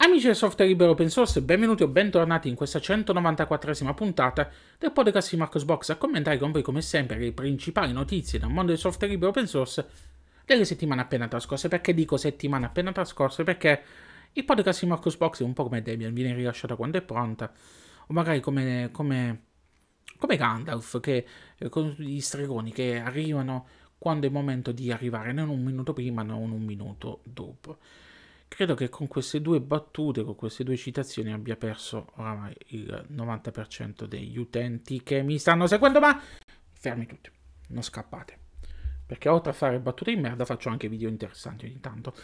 Amici del software libero open source, benvenuti o bentornati in questa 194esima puntata del podcast di Marcos Box a commentare con voi come sempre le principali notizie dal mondo del software libero open source delle settimane appena trascorse. Perché dico settimane appena trascorse? Perché il podcast di Marcos Box è un po' come Debian, viene rilasciata quando è pronta, o magari come, come, come Gandalf, che, eh, con gli stregoni che arrivano quando è il momento di arrivare, non un minuto prima, non un minuto dopo. Credo che con queste due battute, con queste due citazioni abbia perso oramai il 90% degli utenti che mi stanno seguendo, ma fermi tutti, non scappate. Perché oltre a fare battute di merda faccio anche video interessanti ogni tanto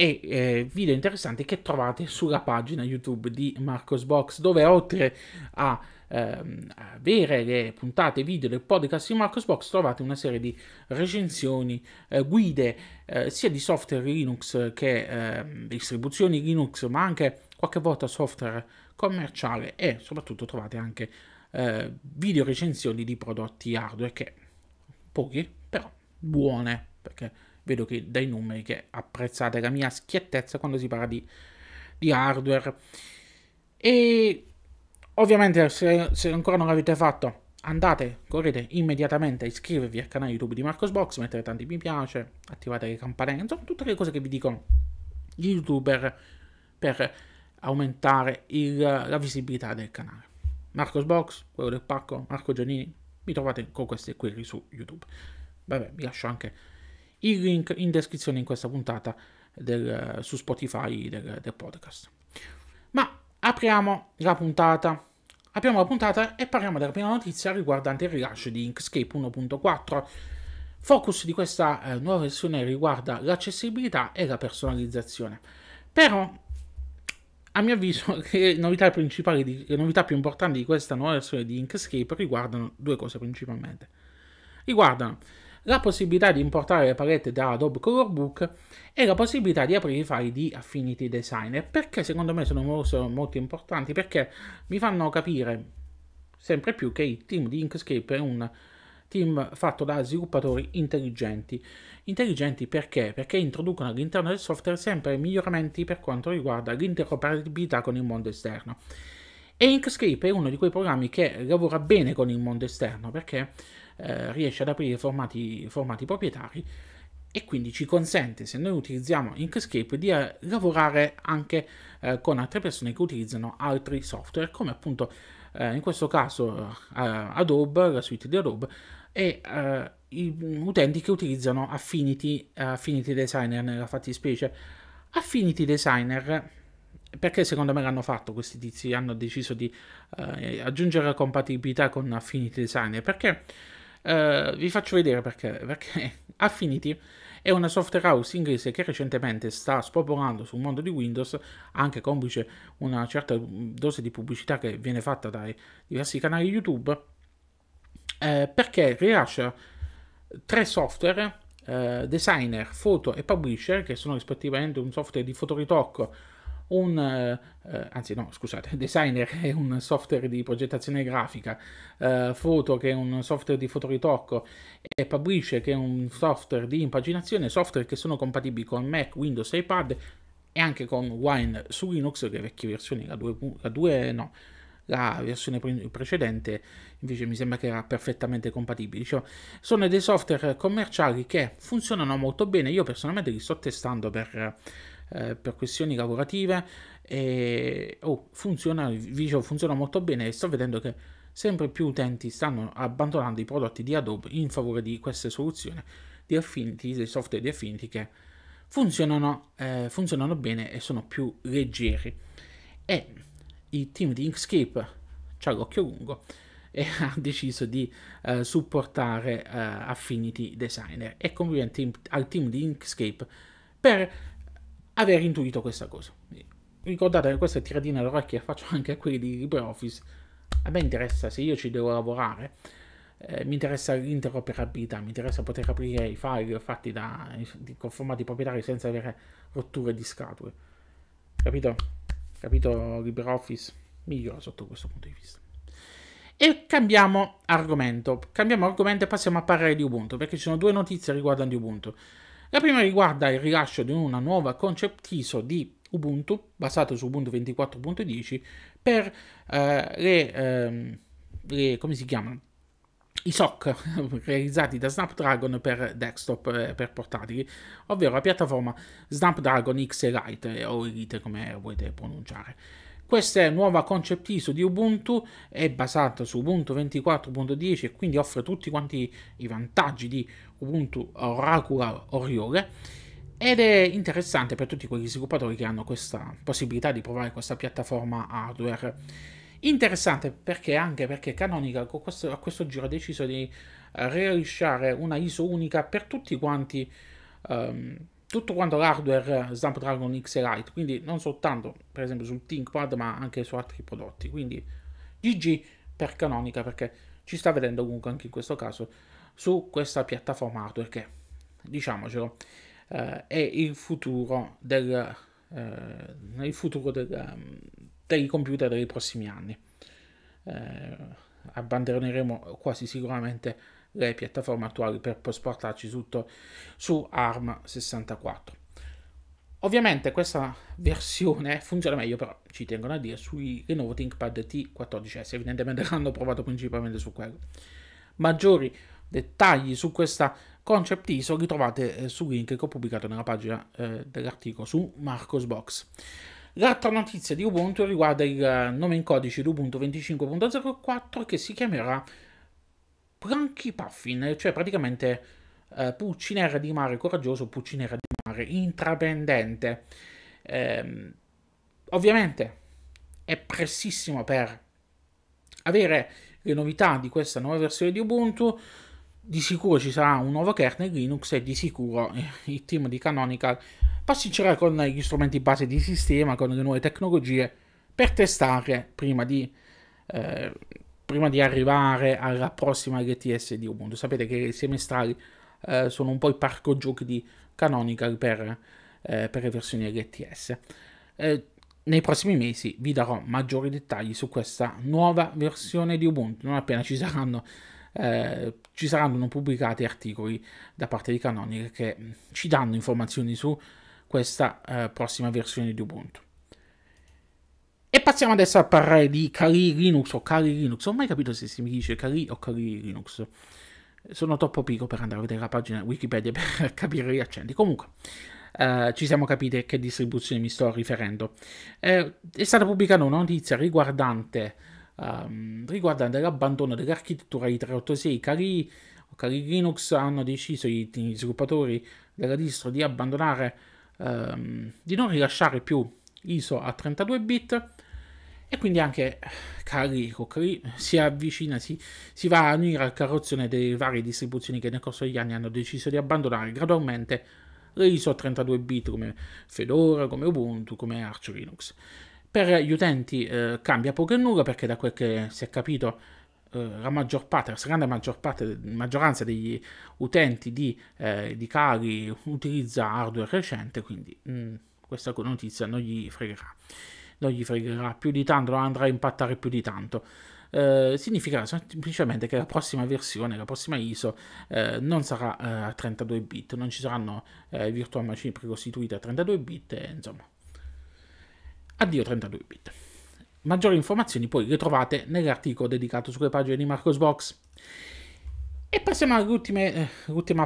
e eh, video interessanti che trovate sulla pagina YouTube di Marcosbox, dove oltre a ehm, avere le puntate video del podcast di Marcosbox trovate una serie di recensioni, eh, guide eh, sia di software Linux che ehm, distribuzioni Linux, ma anche qualche volta software commerciale e soprattutto trovate anche eh, video recensioni di prodotti hardware che pochi, però buone, perché vedo che dai numeri che apprezzate la mia schiettezza quando si parla di, di hardware. E ovviamente se, se ancora non l'avete fatto, andate, correte immediatamente a iscrivervi al canale YouTube di Marcosbox, mettete tanti mi piace, attivate le campanelle, insomma tutte le cose che vi dicono gli youtuber per aumentare il, la visibilità del canale. Marcosbox, quello del pacco, Marco Giannini, mi trovate con queste query su YouTube. Vabbè, vi lascio anche il link in descrizione in questa puntata del, eh, su Spotify del, del podcast. Ma apriamo la puntata. Apriamo la puntata e parliamo della prima notizia riguardante il rilascio di Inkscape 1.4. Focus di questa eh, nuova versione riguarda l'accessibilità e la personalizzazione. Però, a mio avviso, le novità, di, le novità più importanti di questa nuova versione di Inkscape riguardano due cose principalmente. Riguardano la possibilità di importare le palette da Adobe Colorbook e la possibilità di aprire i file di Affinity Designer. Perché secondo me sono, sono molto importanti? Perché mi fanno capire sempre più che il team di Inkscape è un team fatto da sviluppatori intelligenti. Intelligenti perché? Perché introducono all'interno del software sempre miglioramenti per quanto riguarda l'interoperabilità con il mondo esterno. E Inkscape è uno di quei programmi che lavora bene con il mondo esterno perché eh, riesce ad aprire formati, formati proprietari e quindi ci consente, se noi utilizziamo Inkscape, di eh, lavorare anche eh, con altre persone che utilizzano altri software, come appunto eh, in questo caso eh, Adobe, la suite di Adobe, e eh, i, utenti che utilizzano Affinity, Affinity Designer nella fattispecie. Affinity Designer, perché secondo me l'hanno fatto questi tizi, hanno deciso di aggiungere compatibilità con Affinity Designer, perché eh, vi faccio vedere perché, perché Affinity è una software house inglese che recentemente sta spopolando sul mondo di Windows, anche complice una certa dose di pubblicità che viene fatta dai diversi canali YouTube, eh, perché rilascia tre software, eh, designer, foto e publisher, che sono rispettivamente un software di fotoritocco, un, eh, eh, anzi no, scusate, Designer è un software di progettazione grafica, eh, Photo che è un software di fotoritocco e Publisher che è un software di impaginazione, software che sono compatibili con Mac, Windows e iPad e anche con Wine su Linux, che è vecchia versione, la 2, no, la versione precedente invece mi sembra che era perfettamente compatibile. Cioè, sono dei software commerciali che funzionano molto bene, io personalmente li sto testando per eh, per questioni lavorative e oh, funziona, dicevo, funziona molto bene e sto vedendo che sempre più utenti stanno abbandonando i prodotti di Adobe in favore di queste soluzioni di Affinity, dei software di Affinity che funzionano, eh, funzionano bene e sono più leggeri e il team di Inkscape ha l'occhio lungo e ha deciso di eh, supportare eh, Affinity Designer e complimenti al team di Inkscape per aver intuito questa cosa. Ricordate che queste tiradine all'orecchia faccio anche a quelli di LibreOffice. A me interessa se io ci devo lavorare, eh, mi interessa l'interoperabilità, mi interessa poter aprire i file fatti da, con formati proprietari senza avere rotture di scatole. Capito? Capito LibreOffice? Migliora sotto questo punto di vista. E cambiamo argomento. Cambiamo argomento e passiamo a parlare di Ubuntu, perché ci sono due notizie riguardanti Ubuntu. La prima riguarda il rilascio di una nuova concept ISO di Ubuntu, basata su Ubuntu 24.10, per eh, le, eh, le, come si chiamano? I SOC realizzati da Snapdragon per desktop eh, per portatili, ovvero la piattaforma Snapdragon X Elite eh, o Elite come volete pronunciare. Questa nuova concept ISO di Ubuntu è basata su Ubuntu 24.10 e quindi offre tutti quanti i vantaggi di Ubuntu Oracle Oriole ed è interessante per tutti quegli sviluppatori che hanno questa possibilità di provare questa piattaforma hardware. Interessante perché anche perché Canonical questo, a questo giro ha deciso di eh, rilasciare una ISO unica per tutti quanti um, tutto quanto l'hardware Snapdragon X Lite, quindi non soltanto per esempio sul ThinkPad ma anche su altri prodotti. Quindi GG per Canonical perché ci sta vedendo comunque anche in questo caso su questa piattaforma hardware che, diciamocelo, eh, è il futuro del, eh, il futuro del, ehm, dei computer dei prossimi anni. Eh, abbandoneremo quasi sicuramente le piattaforme attuali per portarci su, su ARM 64. Ovviamente questa versione funziona meglio, però ci tengono a dire, sui Lenovo ThinkPad T14S, evidentemente l'hanno provato principalmente su quello. Maggiori dettagli su questa concept ISO li trovate eh, sul link che ho pubblicato nella pagina eh, dell'articolo su Marcosbox. L'altra notizia di Ubuntu riguarda il eh, nome in codice di Ubuntu 25.04 che si chiamerà Plunky Puffin, cioè praticamente eh, Pulcinera di mare coraggioso, Puccinera di traiettoria intraprendente. Eh, ovviamente è prestissimo per avere le novità di questa nuova versione di Ubuntu. Di sicuro ci sarà un nuovo kernel Linux e di sicuro il team di Canonical pasticcerà con gli strumenti base di sistema, con le nuove tecnologie per testare prima di, eh, prima di arrivare alla prossima LTS di Ubuntu. Sapete che i semestrali eh, sono un po' il parco giochi di Canonical per, eh, per le versioni LTS. Eh, nei prossimi mesi vi darò maggiori dettagli su questa nuova versione di Ubuntu, non appena ci saranno, eh, ci saranno pubblicati articoli da parte di Canonical che ci danno informazioni su questa eh, prossima versione di Ubuntu. E passiamo adesso a parlare di Kali Linux o Kali Linux. ho mai capito se si mi dice Kali o Kali Linux sono troppo pico per andare a vedere la pagina Wikipedia per capire gli accenti. Comunque, eh, ci siamo capiti a che distribuzione mi sto riferendo. Eh, è stata pubblicata una notizia riguardante, um, riguardante l'abbandono dell'architettura i 386 Cali, Cali Linux hanno deciso gli, gli sviluppatori della distro di abbandonare, um, di non rilasciare più ISO a 32 bit e quindi anche Cali Coccoli si avvicina, si, si, va a unire al carrozzone delle varie distribuzioni che nel corso degli anni hanno deciso di abbandonare gradualmente le ISO 32 bit come Fedora, come Ubuntu, come Arch Linux. Per gli utenti eh, cambia poco e nulla perché da quel che si è capito eh, la maggior parte, la stragrande maggior parte, maggioranza degli utenti di, eh, di Cali utilizza hardware recente, quindi mh, mm, questa notizia non gli fregherà non gli fregherà più di tanto, non andrà a impattare più di tanto. Eh, significherà semplicemente che la prossima versione, la prossima ISO, eh, non sarà eh, a 32 bit, non ci saranno eh, virtual machine precostituite a 32 bit, e, eh, insomma. Addio 32 bit. Maggiori informazioni poi le trovate nell'articolo dedicato sulle pagine di Marcosbox. E passiamo all'ultima eh,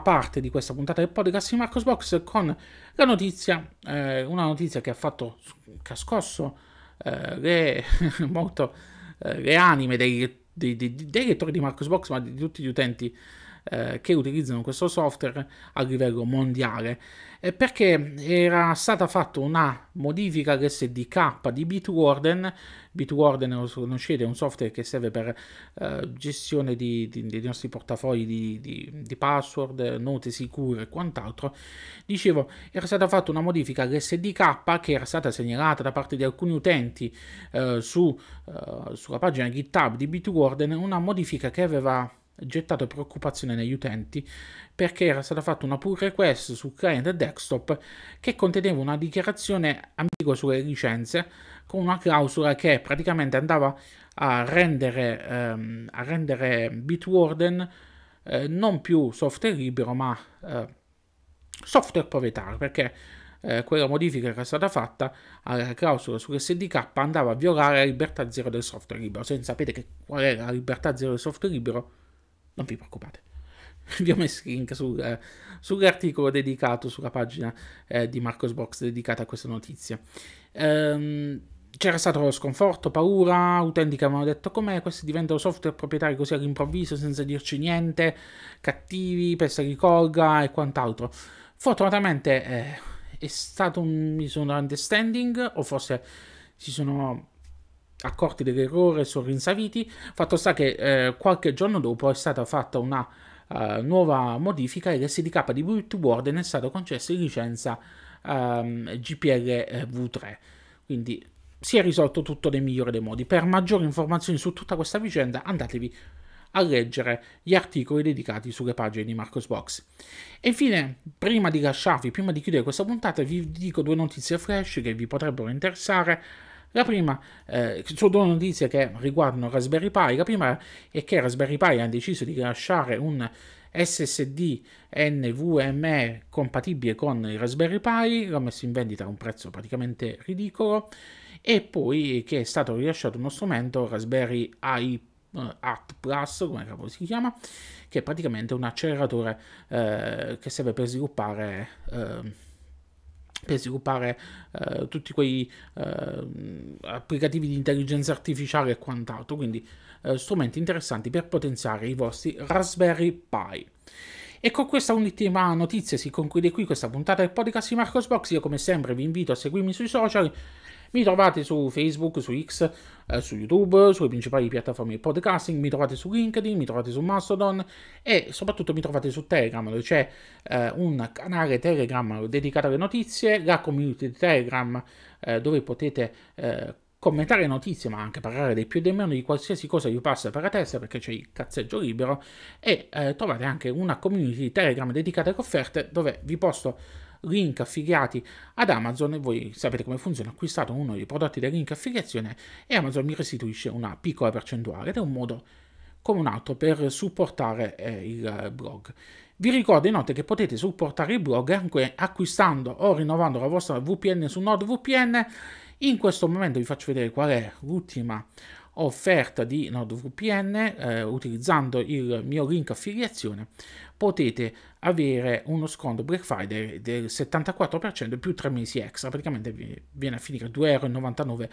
parte di questa puntata del podcast di Marcos Box con la notizia, eh, una notizia che ha fatto, che ha scosso eh, le, molto eh, le anime dei, dei, dei, dei lettori di Marcos Box, ma di tutti gli utenti eh, che utilizzano questo software a livello mondiale perché era stata fatta una modifica all'SDK di Bitwarden Bitwarden lo conoscete è un software che serve per eh, gestione di, di, dei nostri portafogli di, di, password note sicure e quant'altro dicevo era stata fatta una modifica all'SDK che era stata segnalata da parte di alcuni utenti eh, su, eh, sulla pagina GitHub di Bitwarden una modifica che aveva gettato preoccupazione negli utenti perché era stata fatta una pull request sul client desktop che conteneva una dichiarazione ambigua sulle licenze con una clausola che praticamente andava a rendere, ehm, a rendere Bitwarden eh, non più software libero ma eh, software proprietario perché eh, quella modifica che era stata fatta alla clausola sull'SDK andava a violare la libertà zero del software libero se non sapete che, qual è la libertà zero del software libero non vi preoccupate. Vi ho messo il link sul, eh, sull'articolo dedicato, sulla pagina eh, di Marcos Box dedicata a questa notizia. Ehm, c'era stato sconforto, paura, utenti che avevano detto com'è, questi diventano software proprietari così all'improvviso, senza dirci niente, cattivi, pesta di colga e quant'altro. Fortunatamente eh, è stato un misunderstanding, o forse si sono accorti dell'errore, sono rinsaviti. Fatto sta che eh, qualche giorno dopo è stata fatta una uh, nuova modifica e l'SDK di Brute Warden è stato concesso in licenza um, ehm, GPL eh, V3. Quindi si è risolto tutto nel migliore dei modi. Per maggiori informazioni su tutta questa vicenda andatevi a leggere gli articoli dedicati sulle pagine di Marcos Box. E infine, prima di lasciarvi, prima di chiudere questa puntata, vi dico due notizie flash che vi potrebbero interessare. La prima, eh, su due notizie che riguardano Raspberry Pi, la prima è che Raspberry Pi ha deciso di rilasciare un SSD NVMe compatibile con il Raspberry Pi, l'ha messo in vendita a un prezzo praticamente ridicolo, e poi che è stato rilasciato uno strumento Raspberry AI eh, Art Plus, come si chiama, che è praticamente un acceleratore eh, che serve per sviluppare... Eh, per sviluppare eh, tutti quei eh, applicativi di intelligenza artificiale e quant'altro, quindi eh, strumenti interessanti per potenziare i vostri Raspberry Pi. E con questa ultima notizia si conclude qui questa puntata del podcast di Marcos Box. Io come sempre vi invito a seguirmi sui social mi trovate su Facebook, su X, eh, su YouTube, sulle principali piattaforme di podcasting, mi trovate su LinkedIn, mi trovate su Mastodon e soprattutto mi trovate su Telegram, dove c'è eh, un canale Telegram dedicato alle notizie, la community di Telegram eh, dove potete eh, commentare notizie, ma anche parlare dei più e dei meno di qualsiasi cosa vi passa per la testa, perché c'è il cazzeggio libero, e eh, trovate anche una community Telegram dedicata alle offerte dove vi posto link affiliati ad Amazon e voi sapete come funziona, acquistate uno dei prodotti del link affiliazione e Amazon mi restituisce una piccola percentuale ed è un modo come un altro per supportare eh, il blog. Vi ricordo inoltre che potete supportare il blog anche acquistando o rinnovando la vostra VPN su NordVPN. In questo momento vi faccio vedere qual è l'ultima offerta di NordVPN eh, utilizzando il mio link affiliazione potete avere uno sconto Black Friday del 74% più 3 mesi extra praticamente viene a finire 2,99€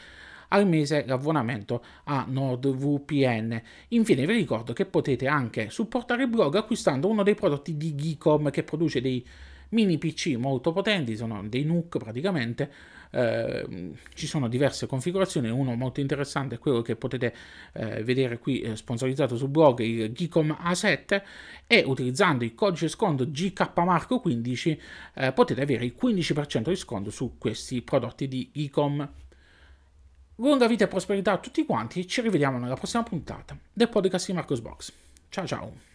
al mese l'abbonamento a NordVPN. Infine vi ricordo che potete anche supportare il blog acquistando uno dei prodotti di Geekom che produce dei mini PC molto potenti, sono dei NUC praticamente, Ehm, ci sono diverse configurazioni, uno molto interessante è quello che potete eh, vedere qui eh, sponsorizzato sul blog, il Gicom A7 e utilizzando il codice sconto GKMarco15 eh, potete avere il 15% di sconto su questi prodotti di Gicom. Lunga vita e prosperità a tutti quanti, ci rivediamo nella prossima puntata del podcast di Marcos Box. Ciao ciao!